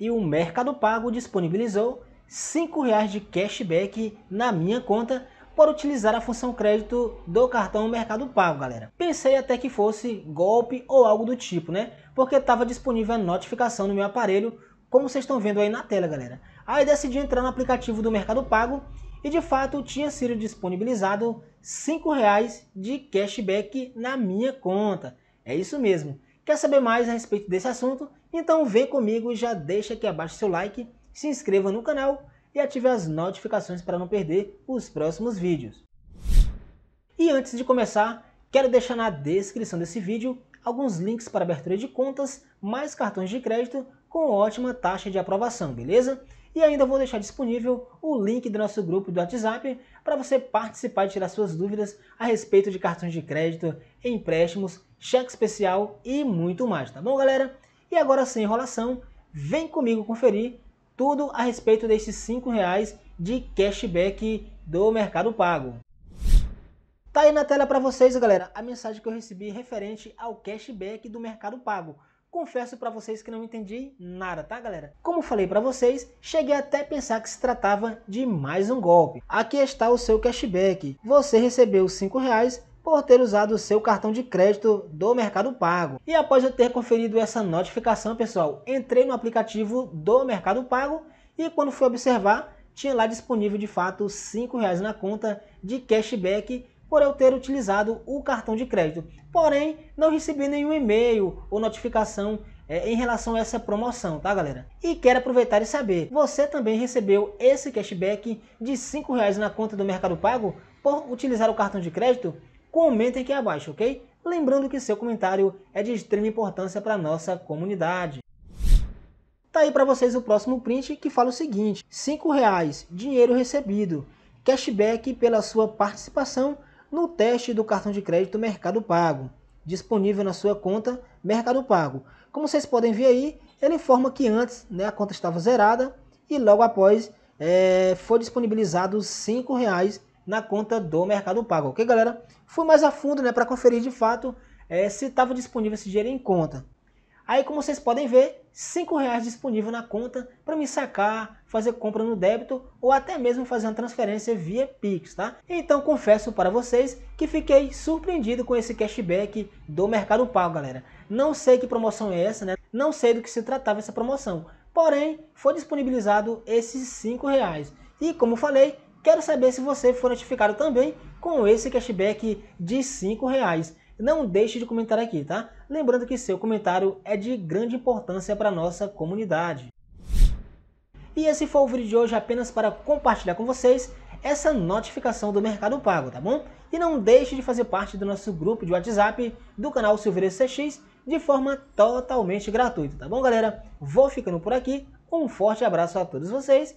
e o Mercado Pago disponibilizou R$ 5,00 de cashback na minha conta por utilizar a função crédito do cartão Mercado Pago, galera. Pensei até que fosse golpe ou algo do tipo, né? Porque estava disponível a notificação no meu aparelho, como vocês estão vendo aí na tela, galera. Aí decidi entrar no aplicativo do Mercado Pago e de fato tinha sido disponibilizado R$ 5,00 de cashback na minha conta. É isso mesmo. Quer saber mais a respeito desse assunto? Então vem comigo e já deixa aqui abaixo seu like, se inscreva no canal e ative as notificações para não perder os próximos vídeos. E antes de começar, quero deixar na descrição desse vídeo alguns links para abertura de contas, mais cartões de crédito com ótima taxa de aprovação, beleza? E ainda vou deixar disponível o link do nosso grupo do WhatsApp para você participar e tirar suas dúvidas a respeito de cartões de crédito, empréstimos cheque especial e muito mais, tá bom, galera? E agora, sem enrolação, vem comigo conferir tudo a respeito desses cinco reais de cashback do Mercado Pago. Tá aí na tela para vocês, galera, a mensagem que eu recebi referente ao cashback do Mercado Pago. Confesso para vocês que não entendi nada, tá, galera? Como falei para vocês, cheguei até a pensar que se tratava de mais um golpe. Aqui está o seu cashback. Você recebeu cinco reais por ter usado o seu cartão de crédito do Mercado Pago. E após eu ter conferido essa notificação, pessoal, entrei no aplicativo do Mercado Pago e quando fui observar, tinha lá disponível de fato R$ 5,00 na conta de cashback por eu ter utilizado o cartão de crédito. Porém, não recebi nenhum e-mail ou notificação é, em relação a essa promoção, tá galera? E quero aproveitar e saber, você também recebeu esse cashback de R$ 5,00 na conta do Mercado Pago por utilizar o cartão de crédito? comentem aqui abaixo, ok? Lembrando que seu comentário é de extrema importância para nossa comunidade. Tá aí para vocês o próximo print que fala o seguinte: R$ reais, dinheiro recebido, cashback pela sua participação no teste do cartão de crédito Mercado Pago, disponível na sua conta Mercado Pago. Como vocês podem ver aí, ele informa que antes né, a conta estava zerada e logo após é, foi disponibilizado R$ reais na conta do Mercado Pago. Ok, galera? Fui mais a fundo né, para conferir de fato é, se estava disponível esse dinheiro em conta. Aí, como vocês podem ver, cinco reais disponível na conta para me sacar, fazer compra no débito ou até mesmo fazer uma transferência via Pix, tá? Então, confesso para vocês que fiquei surpreendido com esse cashback do Mercado Pago, galera. Não sei que promoção é essa, né? Não sei do que se tratava essa promoção. Porém, foi disponibilizado esses cinco reais. E como falei, Quero saber se você foi notificado também com esse cashback de R$ 5,00. Não deixe de comentar aqui, tá? Lembrando que seu comentário é de grande importância para a nossa comunidade. E esse foi o vídeo de hoje apenas para compartilhar com vocês essa notificação do Mercado Pago, tá bom? E não deixe de fazer parte do nosso grupo de WhatsApp do canal Silveira CX de forma totalmente gratuita, tá bom, galera? Vou ficando por aqui. Um forte abraço a todos vocês